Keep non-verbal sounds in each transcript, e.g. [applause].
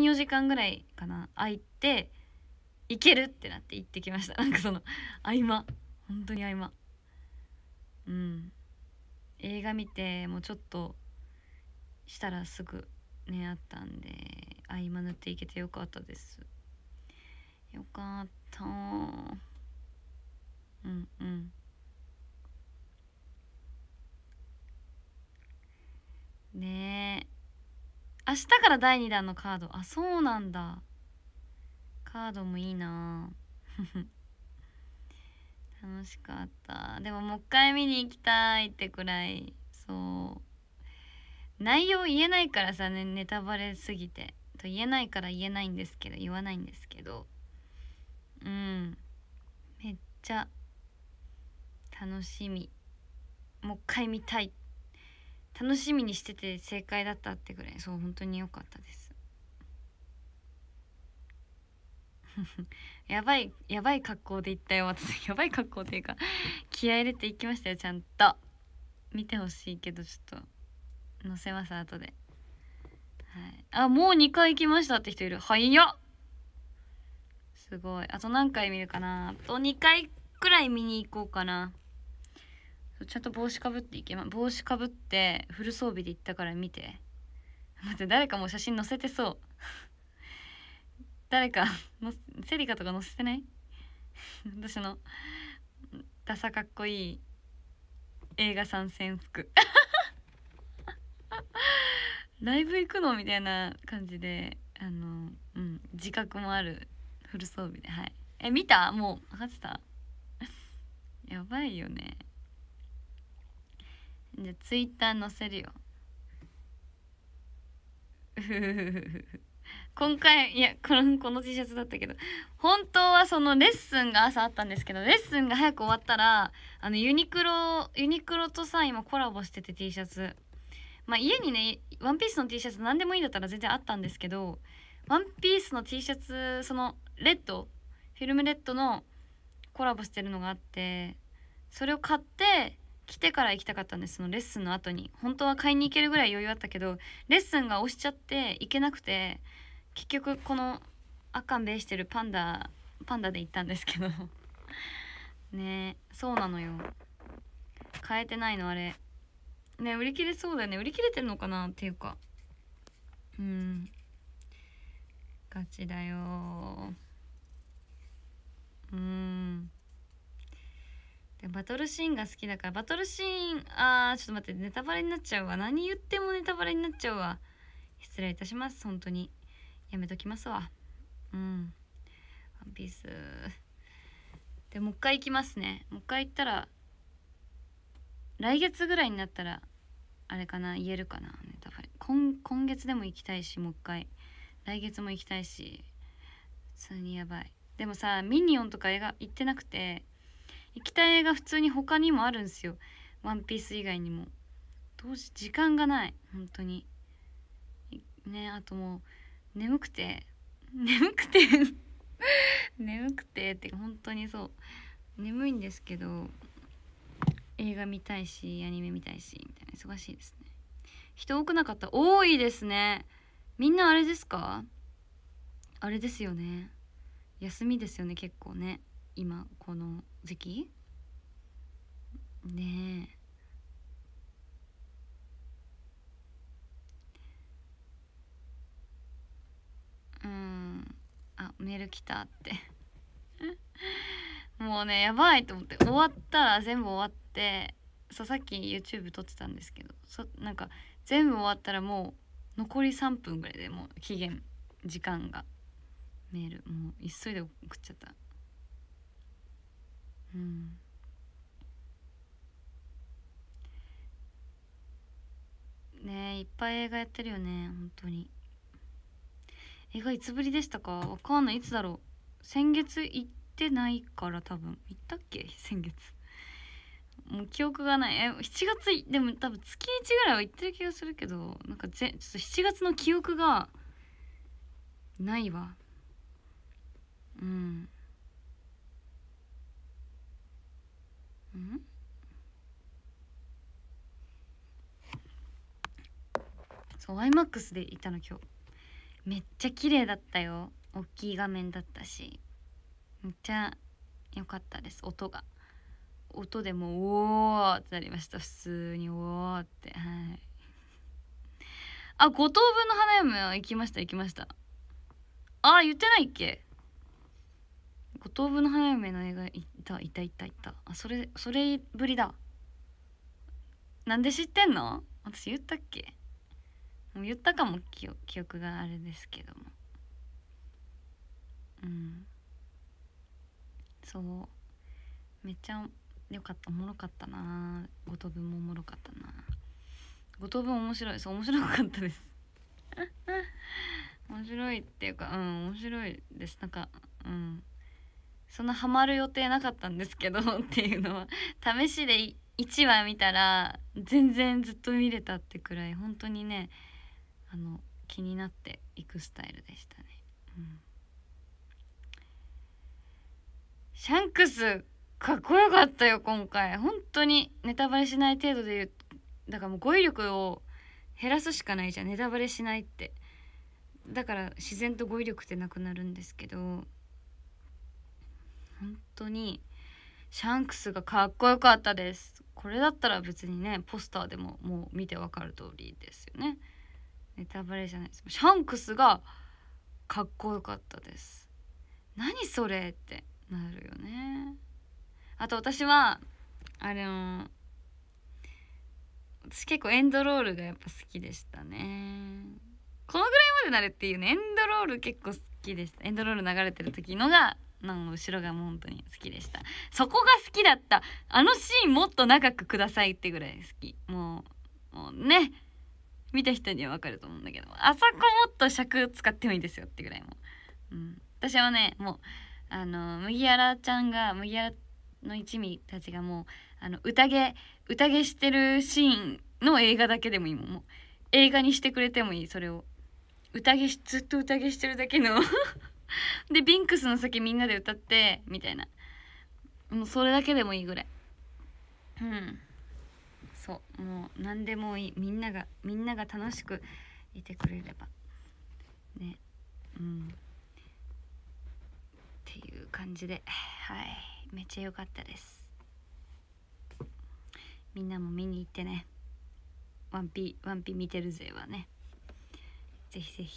34時間ぐらいかな空いて行けるってなって行ってきました [laughs] なんかその合間本当に合間うん映画見てもうちょっとしたらすぐねあったんで合間塗っていけてよかったですよかったうんうんねえ明日から第2弾のカードあそうなんだカードもいいな [laughs] 楽しかったでももう一回見に行きたいってくらいそう内容言えないからさ、ね、ネタバレすぎてと言えないから言えないんですけど言わないんですけどうんめっちゃ楽しみもう一回見たいって楽しみにしてて正解だったってぐらいそう本当に良かったです [laughs] やばいやばい格好で行ったよ私 [laughs] やばい格好っていうか気合入れて行きましたよちゃんと見てほしいけどちょっと載せます後ではいあもう2回行きましたって人いる早っすごいあと何回見るかなあと2回くらい見に行こうかなちゃんと帽子かぶっていけ、ま、帽子かぶってフル装備で行ったから見て待って誰かもう写真載せてそう誰かのセリカとか載せてない私のダサかっこいい映画参戦服ライブ行くのみたいな感じであのうん自覚もあるフル装備ではいえ見たもう分かってた [laughs] やばいよねじゃツイッター載せるよ [laughs] 今回いやこのこの T シャツだったけど本当はそのレッスンが朝あったんですけどレッスンが早く終わったらあのユニクロユニクロとさ今コラボしてて T シャツまあ家にねワンピースの T シャツ何でもいいんだったら全然あったんですけどワンピースの T シャツそのレッドフィルムレッドのコラボしてるのがあってそれを買って来てから行きたかったんですそのレッスンの後に本当は買いに行けるぐらい余裕あったけどレッスンが押しちゃって行けなくて結局このあかんべいしてるパンダパンダで行ったんですけど [laughs] ねそうなのよ買えてないのあれね売り切れそうだよね売り切れてるのかなっていうかうんガチだようんバトルシーンが好きだからバトルシーンあーちょっと待ってネタバレになっちゃうわ何言ってもネタバレになっちゃうわ失礼いたします本当にやめときますわうんワンピースでもう一回行きますねもう一回行ったら来月ぐらいになったらあれかな言えるかなネタバレ今今月でも行きたいしもう一回来月も行きたいし普通にやばいでもさミニオンとか映画行ってなくて液体が普通に他にもあるんですよワンピース以外にもどうし時間がない本当にねあともう眠くて [laughs] 眠くて [laughs] 眠くてって本当にそう眠いんですけど映画見たいしアニメ見たいしみたいな忙しいですね人多くなかった多いですねみんなあれですかあれですよね休みですよね結構ね今この時期ねえうんあメール来たって [laughs] もうねやばいと思って終わったら全部終わってそうさっき YouTube 撮ってたんですけどそなんか全部終わったらもう残り3分ぐらいでもう期限時間がメールもう急いで送っちゃった。うん、ねえいっぱい映画やってるよね本当に映画いつぶりでしたかわかんないいつだろう先月行ってないから多分行ったっけ先月もう記憶がないえ7月でも多分月1ぐらいは行ってる気がするけどなんかぜちょっと7月の記憶がないわそう iMAX で行ったの今日めっちゃ綺麗だったよ大きい画面だったしめっちゃ良かったです音が音でもうおってなりました普通におおってはいあ五等分の花嫁行きました行きましたあ言ってないっけ五等分の花嫁の映画いたいたいたいたあそれそれぶりだなんで知ってんの私言ったっけ言ったかも記憶があれですけどもうんそうめっちゃよかったおもろかったな五等分もおもろかったな五等分面白いです面白かったです [laughs] 面白いっていうかうん面白いですなんかうんそんなハマる予定なかったんですけど [laughs] っていうのは試しで1話見たら全然ずっと見れたってくらい本当にねの気になっていくスタイルでしたね、うん、シャンクスかっこよかったよ今回本当にネタバレしない程度で言うだからもう語彙力を減らすしかないじゃんネタバレしないってだから自然と語彙力ってなくなるんですけど本当にシャンクスがかっこよかったですこれだったら別にねポスターでももう見てわかる通りですよね。ネタバレじゃないですシャンクスがかっこよかったです何それってなるよねあと私はあれも私結構エンドロールがやっぱ好きでしたねこのぐらいまでなるっていうねエンドロール結構好きでしたエンドロール流れてる時のがなん後ろがもう本当に好きでしたそこが好きだったあのシーンもっと長くくださいってぐらい好きもうもうね見た人には分かると思うんだけどあそこもっと尺使ってもいいですよってぐらいも、うん、私はねもうあの麦わらちゃんが麦わらの一味たちがもうあの宴宴してるシーンの映画だけでもいいもんもう映画にしてくれてもいいそれを宴しずっと宴してるだけの [laughs] でビンクスの先みんなで歌ってみたいなもうそれだけでもいいぐらいうんそうもう何でもいいみんながみんなが楽しくいてくれればねうんっていう感じではいめっちゃ良かったですみんなも見に行ってねワンピワンピ見てるぜはねぜひぜひシ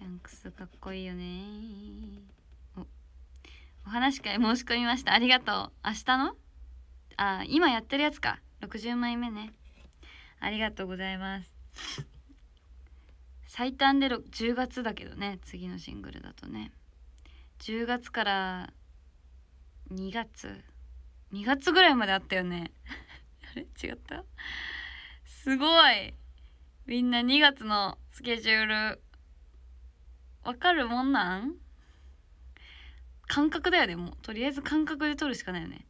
ャンクスかっこいいよねおお話会申し込みましたありがとう明日のあ今やってるやつか60枚目ねありがとうございます最短で10月だけどね次のシングルだとね10月から2月2月ぐらいまであったよね [laughs] あれ違ったすごいみんな2月のスケジュールわかるもんなん感覚だよねもうとりあえず感覚で撮るしかないよね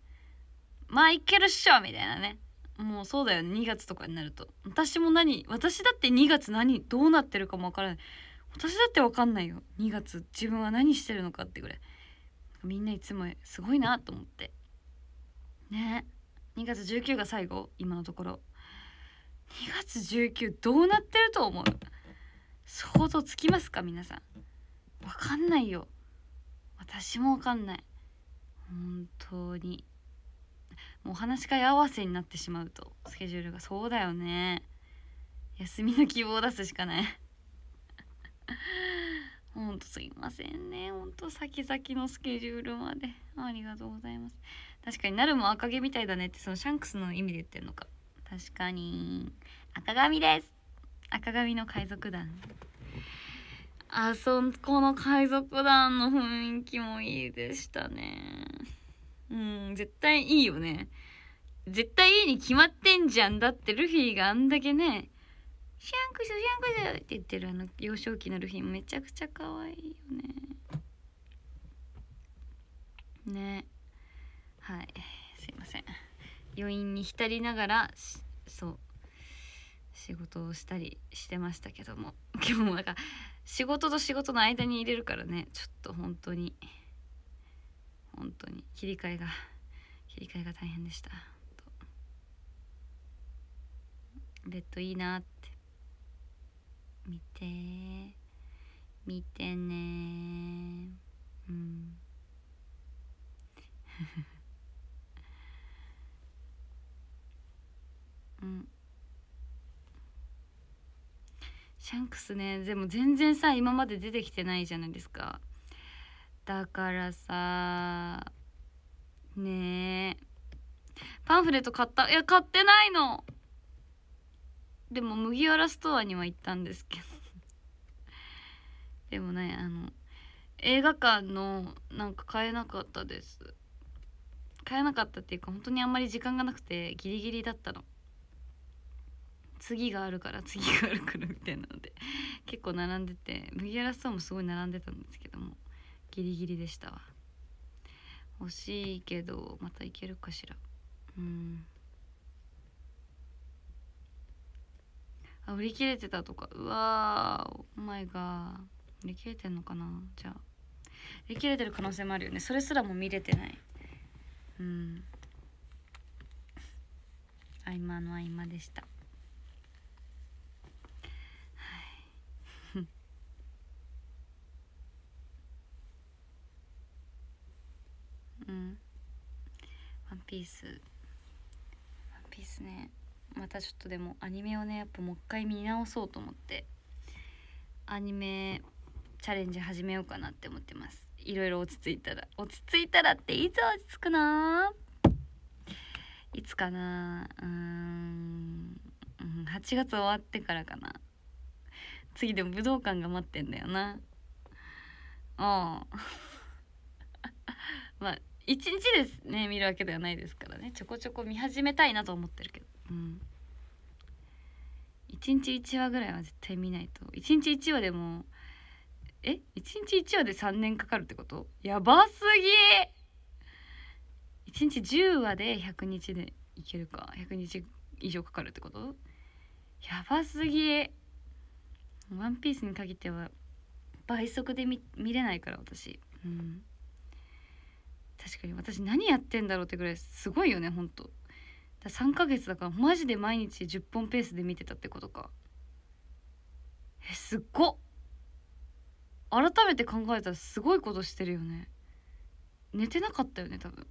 まあいけるっしょみたいなねもうそうだよね2月とかになると私も何私だって2月何どうなってるかもわからない私だってわかんないよ2月自分は何してるのかってぐらいみんないつもすごいなと思ってね2月19が最後今のところ2月19どうなってると思う想像つきますか皆さんわかんないよ私もわかんない本当にもう話し会合わせになってしまうとスケジュールがそうだよね休みの希望を出すしかない [laughs] ほんとすいませんねほんと先々のスケジュールまでありがとうございます確かになるも赤毛みたいだねってそのシャンクスの意味で言ってんのか確かに赤髪です赤髪の海賊団あそこの海賊団の雰囲気もいいでしたねうん、絶対いいよね。絶対いいに決まってんじゃん。だってルフィがあんだけね、シャンクシシャンクシュって言ってるあの幼少期のルフィめちゃくちゃ可愛いよね。ね。はい。すいません。余韻に浸りながら、そう。仕事をしたりしてましたけども今日もなんか仕事と仕事の間に入れるからねちょっと本当に。本当に切り替えが切り替えが大変でしたベッドいいなって見て見てねうん [laughs] うんシャンクスねでも全然さ今まで出てきてないじゃないですかだからさねえパンフレット買ったいや買ってないのでも麦わらストアには行ったんですけどでもねあの映画館のなんか買えなかったです買えなかったっていうか本当にあんまり時間がなくてギリギリだったの次があるから次があるからみたいなので結構並んでて麦わらストアもすごい並んでたんですけどもギリギリでしたわ惜しいけどまたいけるかしらうんあ売り切れてたとかうわーお前が売り切れてんのかなじゃあ売り切れてる可能性もあるよねそれすらも見れてないうん合間の合間でしたうんワンピースワンピースねまたちょっとでもアニメをねやっぱもう一回見直そうと思ってアニメチャレンジ始めようかなって思ってますいろいろ落ち着いたら落ち着いたらっていつ落ち着くないつかなうん8月終わってからかな次でも武道館が待ってんだよなああ [laughs] まあ1日ですね見るわけではないですからねちょこちょこ見始めたいなと思ってるけどうん1日1話ぐらいは絶対見ないと1日1話でもえ一1日1話で3年かかるってことやばすぎ1日10話で100日でいけるか100日以上かかるってことやばすぎワンピースに限っては倍速で見見れないから私うん確かに私何やってんだろうってぐらいすごいよねほんとだ3ヶ月だからマジで毎日10本ペースで見てたってことかえすっご改めて考えたらすごいことしてるよね寝てなかったよね多分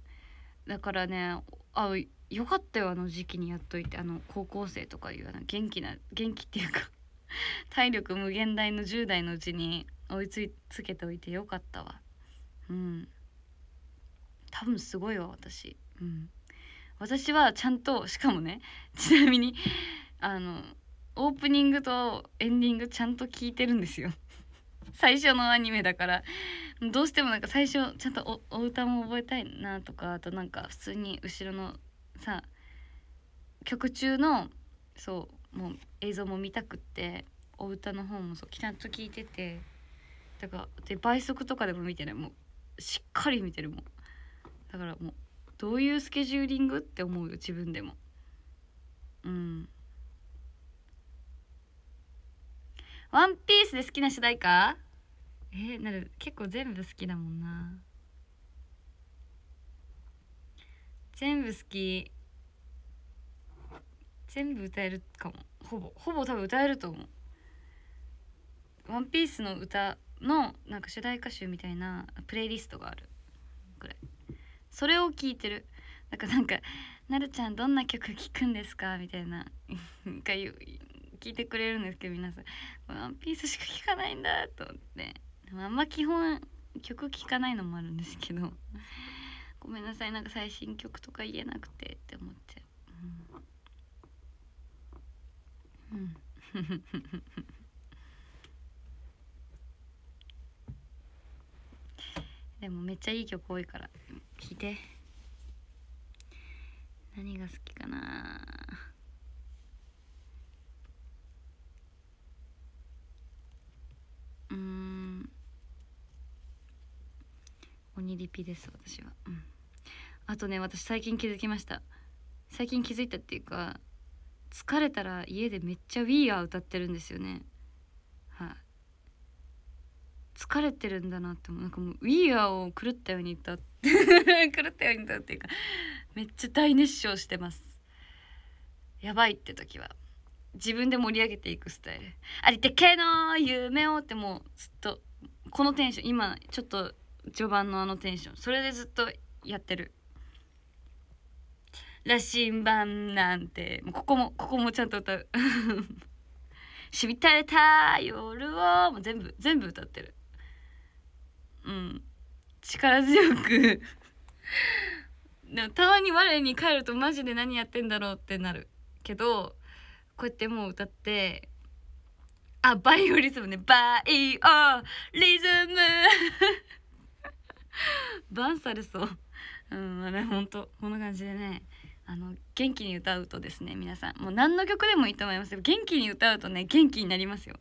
だからねあよかったよあの時期にやっといてあの高校生とかいうような元気な元気っていうか体力無限大の10代のうちに追いつけておいてよかったわうん。多分すごいわ私うん私はちゃんとしかもね [laughs] ちなみにあのオープニングとエンディングちゃんと聞いてるんですよ [laughs] 最初のアニメだからどうしてもなんか最初ちゃんとお歌も覚えたいなとかあとなんか普通に後ろのさ曲中のそうもう映像も見たくってお歌の方もそうちゃんと聞いててだからで倍速とかでも見てないもうしっかり見てるもんだからもうどういうスケジューリングって思うよ自分でもうん「ワンピースで好きな主題歌えー、なる結構全部好きだもんな全部好き全部歌えるかもほぼほぼ多分歌えると思う「ワンピースの歌のなんか主題歌集みたいなプレイリストがあるぐらいそれを聞いてるだからなんか「なるちゃんどんな曲聴くんですか?」みたいなか言う聞いてくれるんですけど皆さん「ワンピースしか聴かないんだ」と思ってあんま基本曲聴かないのもあるんですけどごめんなさいなんか最新曲とか言えなくてって思っちゃううん、うん [laughs] でもめっちゃいい曲多いから聞いて何が好きかなうん鬼リピです私はうんあとね私最近気づきました最近気づいたっていうか疲れたら家でめっちゃ「ウィーアー歌ってるんですよね疲れてるんだなって思うなんかもう「We a アーを狂ったように歌って [laughs] 狂ったように歌うっていうかめっちゃ大熱唱してますやばいって時は自分で盛り上げていくスタイル「ありてけの夢を」ってもうずっとこのテンション今ちょっと序盤のあのテンションそれでずっとやってる羅針盤なんてここもここもちゃんと歌う「し [laughs] みたれた夜を」もう全部全部歌ってるうん力強くでもたまに我に返るとマジで何やってんだろうってなるけどこうやってもう歌ってあバイオリズムねバイオリズム [laughs] バンさルそううんあれほんとこんな感じでねあの元気に歌うとですね皆さんもう何の曲でもいいと思いますけど元気に歌うとね元気になりますよ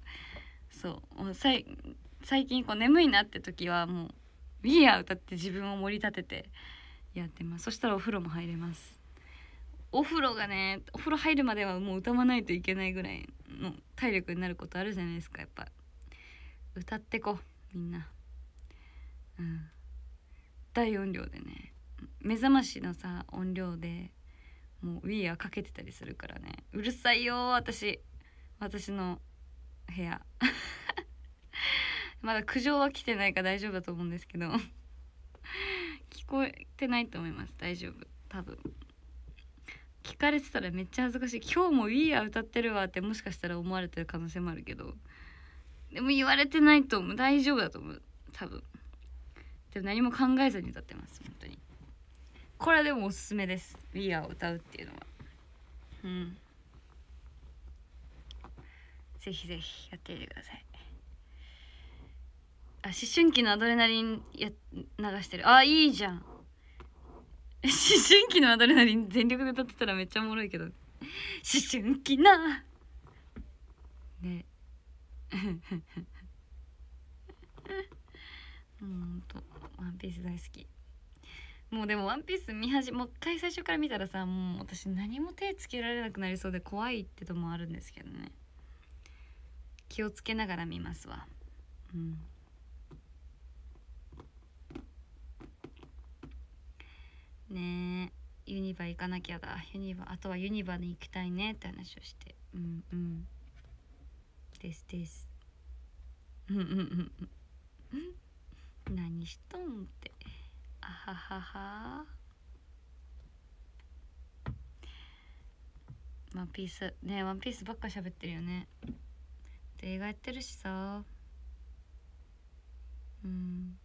そう最近こう眠いなって時はもう「We Are」歌って自分を盛り立ててやってますそしたらお風呂も入れますお風呂がねお風呂入るまではもう歌わないといけないぐらいの体力になることあるじゃないですかやっぱ歌ってこみんなうん大音量でね目覚ましのさ音量でもう We Are かけてたりするからねうるさいよ私私の部屋まだ苦情は来てないから大丈夫だと思うんですけど [laughs] 聞こえてないと思います大丈夫多分聞かれてたらめっちゃ恥ずかしい今日も「We are 歌ってるわ」ってもしかしたら思われてる可能性もあるけどでも言われてないと思う大丈夫だと思う多分でも何も考えずに歌ってます本当にこれはでもおすすめです「We are 歌うっていうのはうんぜひぜひやってみてくださいあ思春期のアドレナリンや流してるあいいじゃん [laughs] 思春期のアドレナリン全力で歌ってたらめっちゃおもろいけど思春期なねう [laughs] んと「ワンピース大好きもうでも「ワンピース見始めもう一回最初から見たらさもう私何も手つけられなくなりそうで怖いってともあるんですけどね気をつけながら見ますわうんねユニバ行かなきゃだユニバあとはユニバに行きたいねって話をしてうんうんですですうんうんうんうん何しとんってあはははワンピースねワンピースばっか喋ってるよねで映画やってるしさうん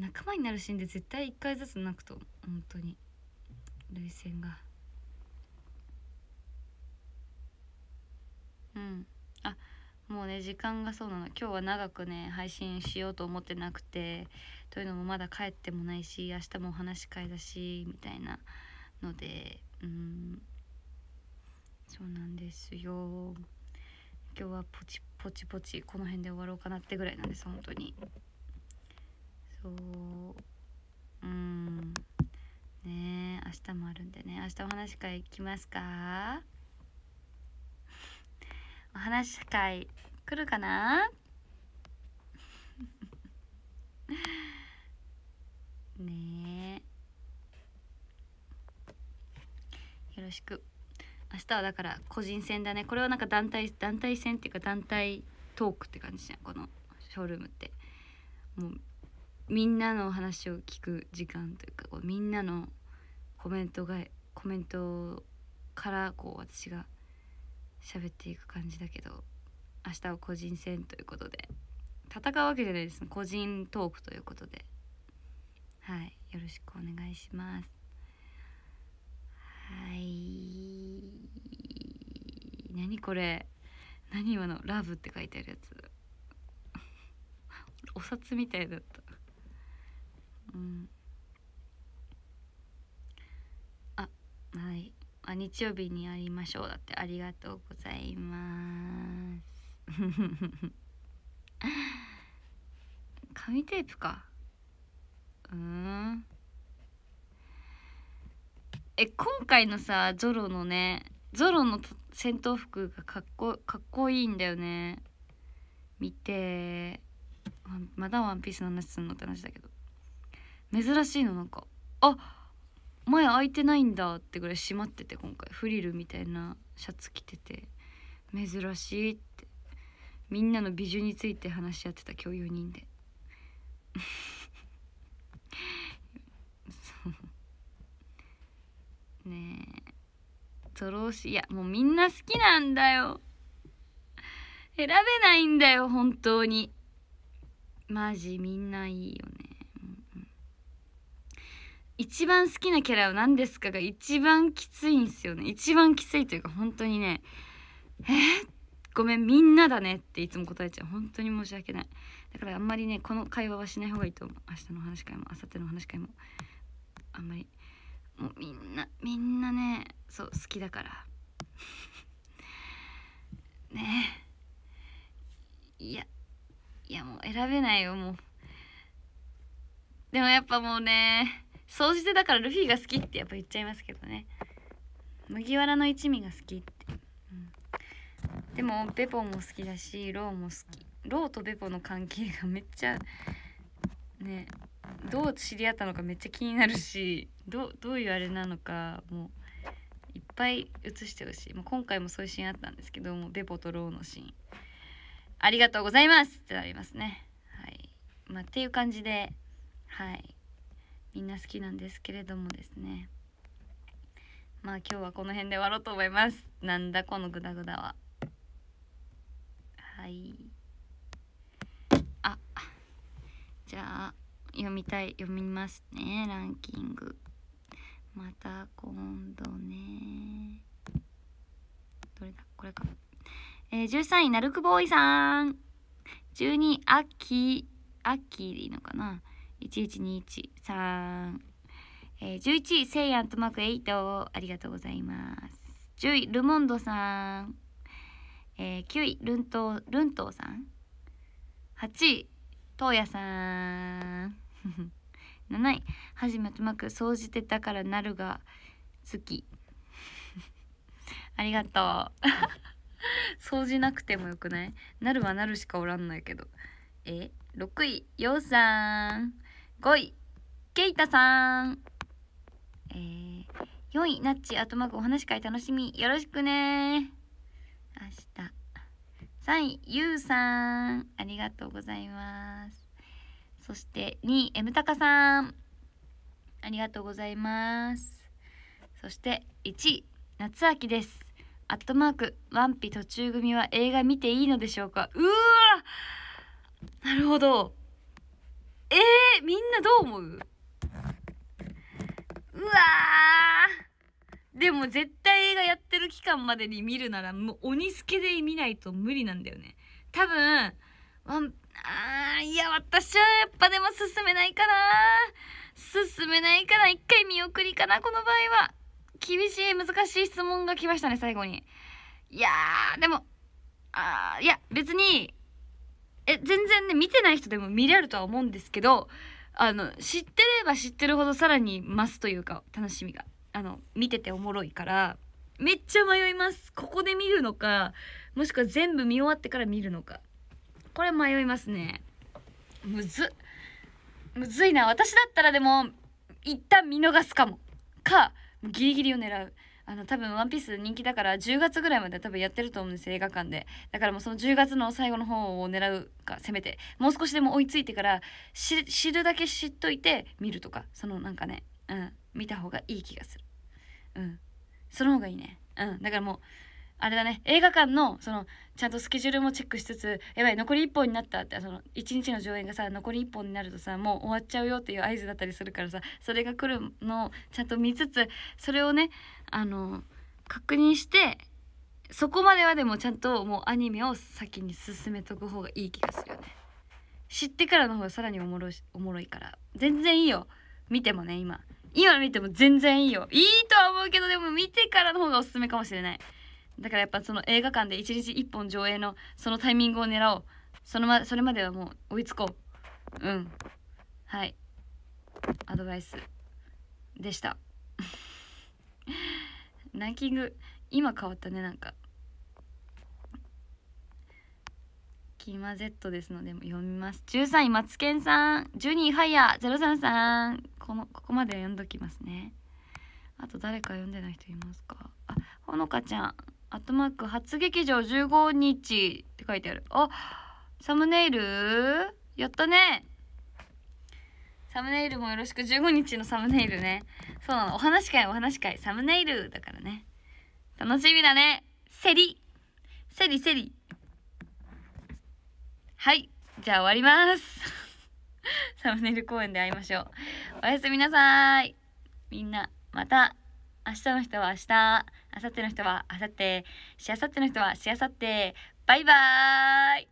仲間になるシーンで絶対1回ずつ泣くと本当に涙腺がうんあもうね時間がそうなの今日は長くね配信しようと思ってなくてというのもまだ帰ってもないし明日もお話し会だしみたいなのでうんそうなんですよ今日はポチポチポチこの辺で終わろうかなってぐらいなんです本当に。そううんねえ明日もあるんでね明日お話会来ますかお話会来るかな [laughs] ねえよろしく明日はだから個人戦だねこれはなんか団体団体戦っていうか団体トークって感じじゃんこのショールームってもうみんなの話を聞く時間というかこうみんなのコメントがコメントからこう私が喋っていく感じだけど明日は個人戦ということで戦うわけじゃないです個人トークということではいよろしくお願いしますはい何これ何今の「ラブ」って書いてあるやつ [laughs] お札みたいだったうんあはいあ日曜日にやりましょうだってありがとうございます [laughs] 紙テープかうんえ今回のさゾロのねゾロの戦闘服がかっこかっこいいんだよね見てまだワンピースの話すんのって話だけど珍しいのなんかあ前開いてないんだってぐらい閉まってて今回フリルみたいなシャツ着てて珍しいってみんなの美女について話し合ってた共有人でそう [laughs] ねえゾロしいやもうみんな好きなんだよ選べないんだよ本当にマジみんないいよね一番好きなキャラは何ですかが一番きついんですよね一番きついというか本当にねえー、ごめんみんなだねっていつも答えちゃう本当に申し訳ないだからあんまりねこの会話はしない方がいいと思う明日の話会も明後日の話会もあんまりもうみんなみんなねそう好きだから [laughs] ねえいやいやもう選べないよもうでもやっぱもうね総じてだからルフィが好きってやっぱ言っちゃいますけどね麦わらの一味が好きって、うん、でもベポも好きだしローも好きローとベポの関係がめっちゃねどう知り合ったのかめっちゃ気になるしどどういうあれなのかもういっぱい映してほしいもう今回もそういうシーンあったんですけどもベポとローのシーンありがとうございますってなりますねはいまあっていう感じではいみんな好きなんですけれどもですねまあ今日はこの辺で終わろうと思いますなんだこのグダグダははいあじゃあ読みたい読みますねランキングまた今度ねどれだこれか、えー、13位なるくボーイさん12位アッキーアッキーでいいのかな1121-3えー、11位セイアンとマーク8ありがとうございます10位ルモンドさん、えー、9位ルントルントーさん8位トーヤさん7 [laughs] 位はじめとまく掃除てたからなるが好き [laughs] ありがとう掃除 [laughs] なくてもよくないなるはなるしかおらんないけどえ6位ようさん5位ケイタさん、えー、4位ナッチあとまくお話会楽しみよろしくね明日3位ゆうさんありがとうございますそして2位 M たかさんありがとうございますそして1位夏秋ですアットマークワンピ途中組は映画見ていいのでしょうかうわなるほどえー、みんなどう思ううわでも絶対映画やってる期間までに見るならもう鬼助で見ないと無理なんだよね。多分、ワン、あいや私はやっぱでも進めないかな進めないかな一回見送りかなこの場合は。厳しい難しい質問が来ましたね最後に。いやーでも、あいや別にえ全然ね見てない人でも見れるとは思うんですけどあの知ってれば知ってるほどさらに増すというか楽しみがあの見てておもろいからめっちゃ迷いますここで見るのかもしくは全部見終わってから見るのかこれ迷いますねむずむずいな私だったらでも一旦見逃すかもかギリギリを狙うあの多分「ワンピース人気だから10月ぐらいまで多分やってると思うんです映画館でだからもうその10月の最後の方を狙うかせめてもう少しでも追いついてから知るだけ知っといて見るとかそのなんかねうん見た方がいい気がするうんその方がいいねうんだからもうあれだね映画館のそのちゃんとスケジュールもチェックしつつやばい残り1本になったってその1日の上演がさ残り1本になるとさもう終わっちゃうよっていう合図だったりするからさそれが来るのをちゃんと見つつそれをねあの確認してそこまではでもちゃんともうアニメを先に進めとく方がいい気がするよね知ってからの方がさらにおもろいおもろいから全然いいよ見てもね今今見ても全然いいよいいとは思うけどでも見てからの方がおすすめかもしれないだからやっぱその映画館で1日1本上映のそのタイミングを狙おうその、ま、それまではもう追いつこううんはいアドバイスでした [laughs] ランキング今変わったねなんかキーマ Z ですので読みます13位マツケンさん12位ファイヤー03さんこのここまでは読んどきますねあと誰か読んでない人いますかあほのかちゃんアットマーク初劇場15日って書いてあるあサムネイルやったねサムネイルもよろしく15日のサムネイルねそうなのお話会お話会サムネイルだからね楽しみだねセリセリセリはいじゃあ終わります [laughs] サムネイル公演で会いましょうおやすみなさいみんなまた明日の人は明日あさっての人はあさってしあさっての人はしあさってバイバーイ